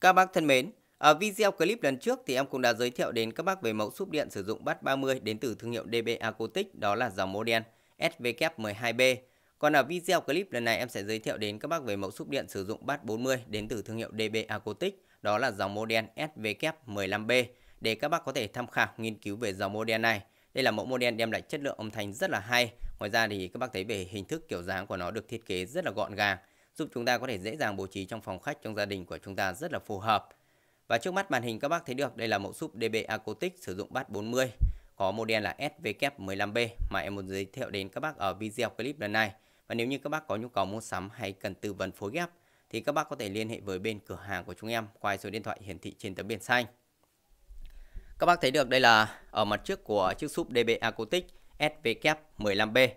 Các bác thân mến, ở video clip lần trước thì em cũng đã giới thiệu đến các bác về mẫu súp điện sử dụng bát 30 đến từ thương hiệu DB Acoustic đó là dòng model SVK12B. Còn ở video clip lần này em sẽ giới thiệu đến các bác về mẫu súp điện sử dụng bát 40 đến từ thương hiệu DB Acoustic đó là dòng model SVK15B để các bác có thể tham khảo nghiên cứu về dòng model này. Đây là mẫu model đem lại chất lượng âm thanh rất là hay. Ngoài ra thì các bác thấy về hình thức kiểu dáng của nó được thiết kế rất là gọn gàng giúp chúng ta có thể dễ dàng bố trí trong phòng khách trong gia đình của chúng ta rất là phù hợp. Và trước mắt màn hình các bác thấy được đây là mẫu súp DB Acoustic sử dụng bát 40 có model là SVK15B mà em muốn giới thiệu đến các bác ở video clip lần này. Và nếu như các bác có nhu cầu mua sắm hay cần tư vấn phối ghép thì các bác có thể liên hệ với bên cửa hàng của chúng em qua số điện thoại hiển thị trên tấm biển xanh. Các bác thấy được đây là ở mặt trước của chiếc súp DB Acoustic SVK15B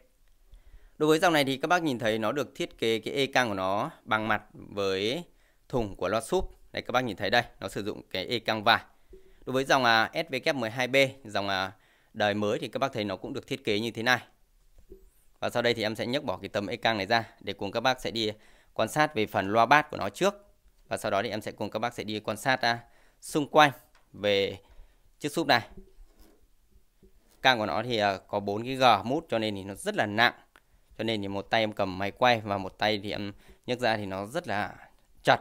Đối với dòng này thì các bác nhìn thấy nó được thiết kế cái e căng của nó bằng mặt với thùng của loa súp. Đây các bác nhìn thấy đây, nó sử dụng cái e căng vải. Đối với dòng à, SVK12B, dòng à, đời mới thì các bác thấy nó cũng được thiết kế như thế này. Và sau đây thì em sẽ nhấc bỏ cái tấm e căng này ra để cùng các bác sẽ đi quan sát về phần loa bát của nó trước. Và sau đó thì em sẽ cùng các bác sẽ đi quan sát à, xung quanh về chiếc súp này. Căng của nó thì có 4 cái G mút cho nên thì nó rất là nặng cho nên thì một tay em cầm máy quay và một tay thì em nhấc ra thì nó rất là chặt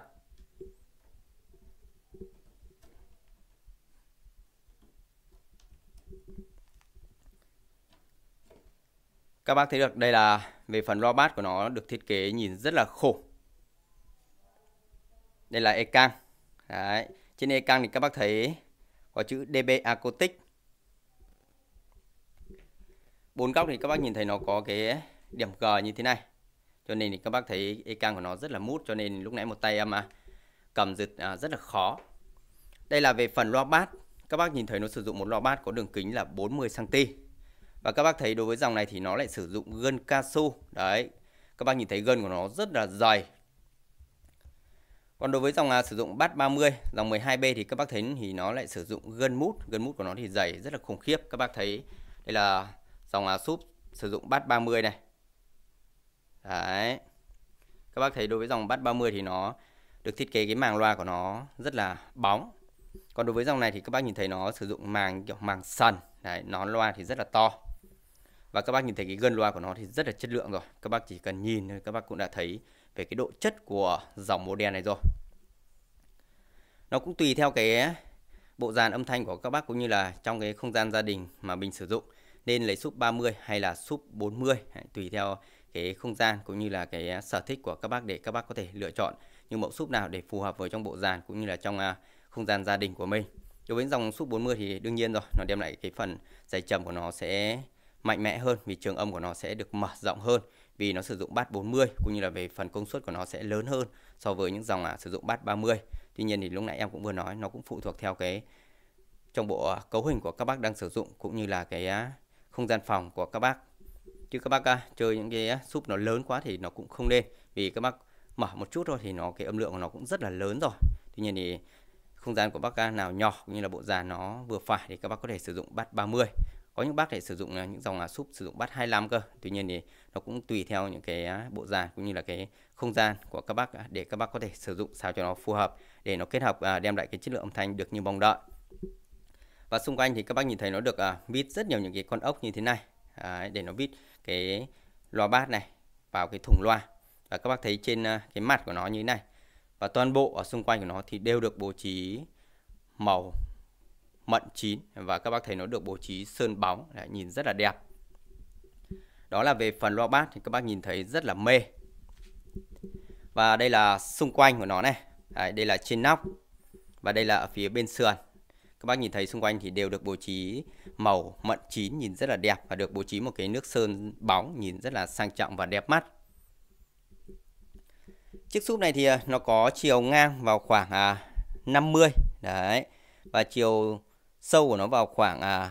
các bác thấy được đây là về phần robot của nó được thiết kế nhìn rất là khủng đây là e cang Đấy. Trên e-căng thì các bác thấy có chữ DB Acoustic. Bốn góc thì các bác nhìn thấy nó có cái điểm G như thế này cho nên thì các bác thấy e căng của nó rất là mút cho nên lúc nãy một tay em à, cầm giật à, rất là khó đây là về phần loa bát các bác nhìn thấy nó sử dụng một loa bát có đường kính là 40 cm và các bác thấy đối với dòng này thì nó lại sử dụng gân cao su đấy các bác nhìn thấy gân của nó rất là dày còn đối với dòng à, sử dụng bát 30 dòng 12B thì các bác thấy thì nó lại sử dụng gân mút gân mút của nó thì dày rất là khủng khiếp các bác thấy đây là dòng à, súp sử dụng bát 30 này Đấy. Các bác thấy đối với dòng bát 30 thì nó được thiết kế cái màng loa của nó rất là bóng. Còn đối với dòng này thì các bác nhìn thấy nó sử dụng màng kiểu màng sần. Đấy, nón loa thì rất là to. Và các bác nhìn thấy cái gân loa của nó thì rất là chất lượng rồi. Các bác chỉ cần nhìn thôi các bác cũng đã thấy về cái độ chất của dòng model này rồi. Nó cũng tùy theo cái bộ dàn âm thanh của các bác cũng như là trong cái không gian gia đình mà mình sử dụng nên lấy súp 30 hay là súp 40 tùy theo cái không gian cũng như là cái à, sở thích của các bác để các bác có thể lựa chọn những mẫu súp nào để phù hợp với trong bộ dàn cũng như là trong à, không gian gia đình của mình. Đối với dòng súp 40 thì đương nhiên rồi, nó đem lại cái phần dày trầm của nó sẽ mạnh mẽ hơn vì trường âm của nó sẽ được mở rộng hơn vì nó sử dụng bát 40 cũng như là về phần công suất của nó sẽ lớn hơn so với những dòng à, sử dụng bát 30. Tuy nhiên thì lúc nãy em cũng vừa nói nó cũng phụ thuộc theo cái trong bộ à, cấu hình của các bác đang sử dụng cũng như là cái không gian phòng của các bác chứ các bác à, chơi những cái á, súp nó lớn quá thì nó cũng không nên vì các bác mở một chút thôi thì nó cái âm lượng của nó cũng rất là lớn rồi tuy nhiên thì không gian của bác à, nào nhỏ cũng như là bộ già nó vừa phải thì các bác có thể sử dụng bát 30 có những bác thể sử dụng à, những dòng là súp sử dụng bát 25 cơ tuy nhiên thì nó cũng tùy theo những cái bộ già cũng như là cái không gian của các bác để các bác có thể sử dụng sao cho nó phù hợp để nó kết hợp à, đem lại cái chất lượng âm thanh được như mong đợi và xung quanh thì các bác nhìn thấy nó được vít rất nhiều những cái con ốc như thế này để nó vít cái loa bát này vào cái thùng loa và các bác thấy trên à, cái mặt của nó như thế này và toàn bộ ở xung quanh của nó thì đều được bố trí màu mận chín và các bác thấy nó được bố trí sơn bóng Đấy, nhìn rất là đẹp đó là về phần loa bát thì các bác nhìn thấy rất là mê và đây là xung quanh của nó này đây là trên nóc và đây là ở phía bên sườn các bác nhìn thấy xung quanh thì đều được bố trí màu mận chín nhìn rất là đẹp và được bố trí một cái nước sơn bóng nhìn rất là sang trọng và đẹp mắt chiếc súp này thì à, nó có chiều ngang vào khoảng à, 50 đấy và chiều sâu của nó vào khoảng à,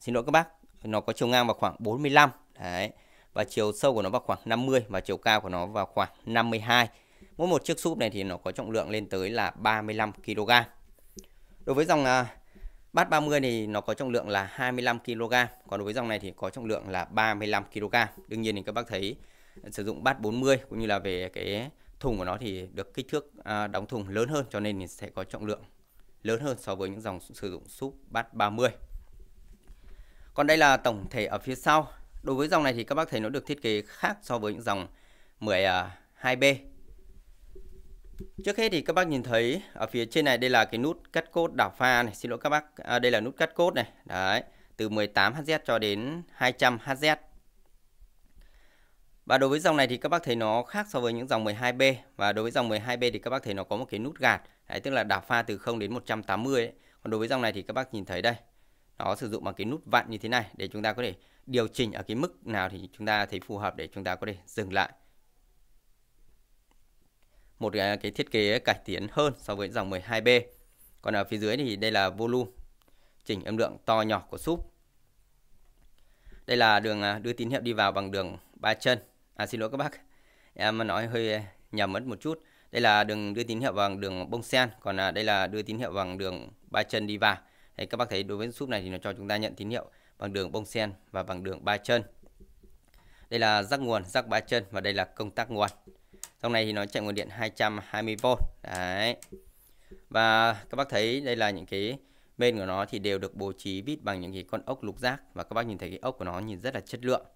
xin lỗi các bác nó có chiều ngang vào khoảng 45 đấy và chiều sâu của nó vào khoảng 50 và chiều cao của nó vào khoảng 52 mỗi một chiếc súp này thì nó có trọng lượng lên tới là 35 kg Đối với dòng à, bát 30 thì nó có trọng lượng là 25 kg, còn đối với dòng này thì có trọng lượng là 35 kg. Đương nhiên thì các bác thấy à, sử dụng bát 40 cũng như là về cái thùng của nó thì được kích thước à, đóng thùng lớn hơn cho nên thì sẽ có trọng lượng lớn hơn so với những dòng sử dụng súp bát 30. Còn đây là tổng thể ở phía sau. Đối với dòng này thì các bác thấy nó được thiết kế khác so với những dòng 12B Trước hết thì các bác nhìn thấy ở phía trên này đây là cái nút cắt cốt đảo pha này, xin lỗi các bác, à, đây là nút cắt cốt này. Đấy, từ 18 Hz cho đến 200 Hz. Và đối với dòng này thì các bác thấy nó khác so với những dòng 12B và đối với dòng 12B thì các bác thấy nó có một cái nút gạt, đấy, tức là đảo pha từ 0 đến 180 ấy. Còn đối với dòng này thì các bác nhìn thấy đây, nó sử dụng bằng cái nút vặn như thế này để chúng ta có thể điều chỉnh ở cái mức nào thì chúng ta thấy phù hợp để chúng ta có thể dừng lại một cái, thiết kế cải tiến hơn so với dòng 12B. Còn ở phía dưới thì đây là volume, chỉnh âm lượng to nhỏ của súp. Đây là đường à, đưa tín hiệu đi vào bằng đường ba chân. À xin lỗi các bác, em nói hơi nhầm mất một chút. Đây là đường đưa tín hiệu bằng đường bông sen, còn à, đây là đưa tín hiệu bằng đường ba chân đi vào. Đấy, các bác thấy đối với súp này thì nó cho chúng ta nhận tín hiệu bằng đường bông sen và bằng đường ba chân. Đây là rắc nguồn, rắc ba chân và đây là công tắc nguồn dòng này thì nó chạy nguồn điện 220V đấy và các bác thấy đây là những cái bên của nó thì đều được bố trí vít bằng những cái con ốc lục giác và các bác nhìn thấy cái ốc của nó nhìn rất là chất lượng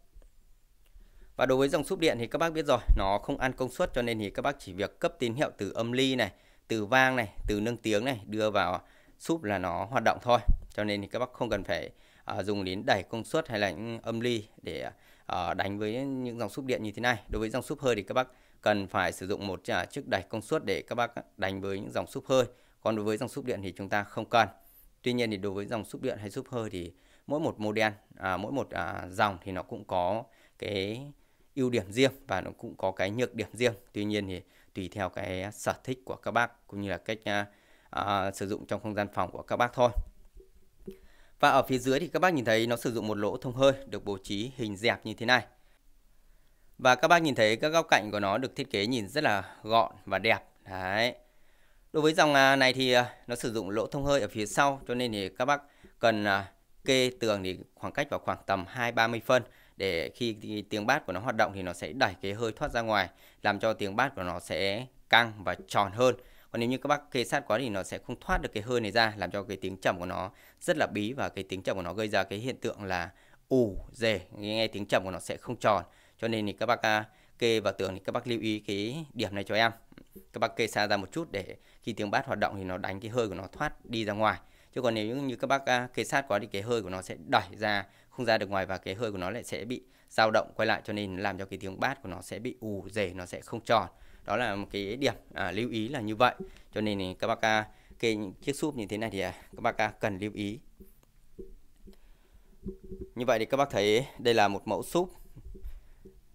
và đối với dòng súp điện thì các bác biết rồi nó không ăn công suất cho nên thì các bác chỉ việc cấp tín hiệu từ âm ly này từ vang này từ nâng tiếng này đưa vào súp là nó hoạt động thôi cho nên thì các bác không cần phải uh, dùng đến đẩy công suất hay là những âm ly để uh, đánh với những dòng súp điện như thế này đối với dòng súp hơi thì các bác cần phải sử dụng một chiếc đẩy công suất để các bác đánh với những dòng súp hơi. Còn đối với dòng súp điện thì chúng ta không cần. Tuy nhiên thì đối với dòng súp điện hay súp hơi thì mỗi một model, à, mỗi một à, dòng thì nó cũng có cái ưu điểm riêng và nó cũng có cái nhược điểm riêng. Tuy nhiên thì tùy theo cái sở thích của các bác cũng như là cách à, à, sử dụng trong không gian phòng của các bác thôi. Và ở phía dưới thì các bác nhìn thấy nó sử dụng một lỗ thông hơi được bố trí hình dẹp như thế này. Và các bác nhìn thấy các góc cạnh của nó được thiết kế nhìn rất là gọn và đẹp. Đấy. Đối với dòng à, này thì à, nó sử dụng lỗ thông hơi ở phía sau cho nên thì các bác cần à, kê tường thì khoảng cách vào khoảng tầm 2-30 phân để khi tiếng bát của nó hoạt động thì nó sẽ đẩy cái hơi thoát ra ngoài làm cho tiếng bát của nó sẽ căng và tròn hơn. Còn nếu như các bác kê sát quá thì nó sẽ không thoát được cái hơi này ra làm cho cái tiếng trầm của nó rất là bí và cái tiếng trầm của nó gây ra cái hiện tượng là ù dề nghe tiếng trầm của nó sẽ không tròn cho nên thì các bác à, kê vào tường thì các bác lưu ý cái điểm này cho em các bác kê xa ra một chút để khi tiếng bát hoạt động thì nó đánh cái hơi của nó thoát đi ra ngoài chứ còn nếu như các bác à, kê sát quá thì cái hơi của nó sẽ đẩy ra không ra được ngoài và cái hơi của nó lại sẽ bị dao động quay lại cho nên làm cho cái tiếng bát của nó sẽ bị ù rể nó sẽ không tròn đó là một cái điểm à, lưu ý là như vậy cho nên thì các bác à, kê những chiếc súp như thế này thì các bác cần lưu ý như vậy thì các bác thấy đây là một mẫu súp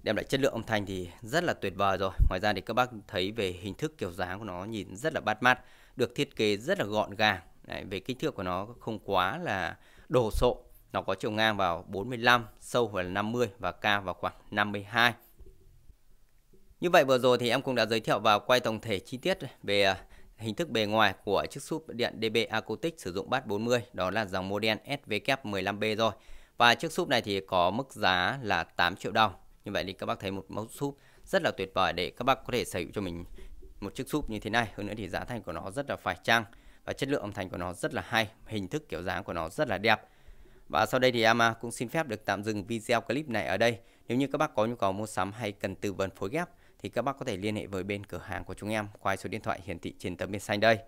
đem lại chất lượng âm thanh thì rất là tuyệt vời rồi. Ngoài ra thì các bác thấy về hình thức kiểu dáng của nó nhìn rất là bắt mắt, được thiết kế rất là gọn gàng. Đấy, về kích thước của nó không quá là đồ sộ, nó có chiều ngang vào 45, sâu vào 50 và cao vào khoảng 52. Như vậy vừa rồi thì em cũng đã giới thiệu và quay tổng thể chi tiết về à, hình thức bề ngoài của chiếc súp điện DB Acoustic sử dụng bát 40, đó là dòng model SVK 15B rồi. Và chiếc súp này thì có mức giá là 8 triệu đồng. Như vậy thì các bác thấy một mẫu súp rất là tuyệt vời để các bác có thể sở hữu cho mình một chiếc súp như thế này. Hơn nữa thì giá thành của nó rất là phải chăng và chất lượng âm thanh của nó rất là hay, hình thức kiểu dáng của nó rất là đẹp. Và sau đây thì AMA cũng xin phép được tạm dừng video clip này ở đây. Nếu như các bác có nhu cầu mua sắm hay cần tư vấn phối ghép thì các bác có thể liên hệ với bên cửa hàng của chúng em qua số điện thoại hiển thị trên tấm biển xanh đây.